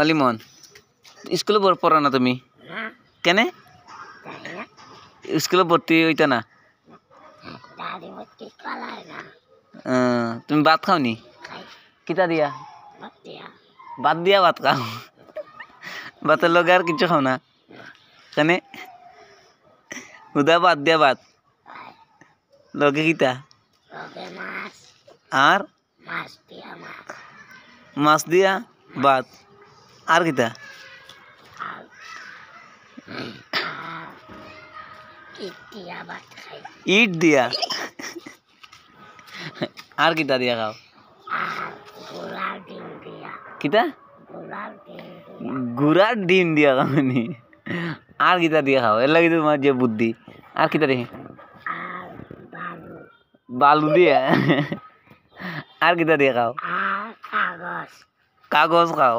अलिमन school पढ़ा ना तुम्हें कने स्कूल भर्ती होता ना अं, तुम भात खाओ नीता दिया भात दिया भात खाओ भात लगे और किच खाओ ना कने उदा भात दिया भात लगे किता मास दिया भात আর কিতা ইট দিয়া আর কিতা দিয়া খাও কিতা গুড়ার ডিম দিয়া খাও নি আর কিতা দিয়া খাও এর লাগে তোমার যে বুদ্ধি আর কিতা দেখি বালু দিয়া আর কিতা দিয়া খাও কাগজ খাও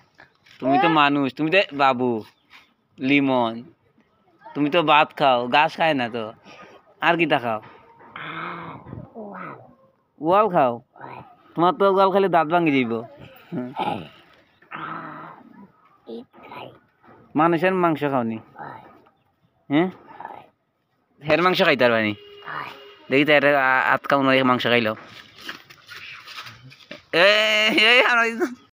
তুমি তো মানুষ তুমি তো বাবু লিমন তুমি তো ভাত খাও গাছ খায় না তো আর কি খাও ওয়াল খাও তোমার তো ওয়াল খালি দাঁত ভাঙি যাইব মানুষের মাংস খাওনি হ্যাঁ হের মাংস খাইতে পারবানি দেখি তো আটকাও মাংস খাইল এই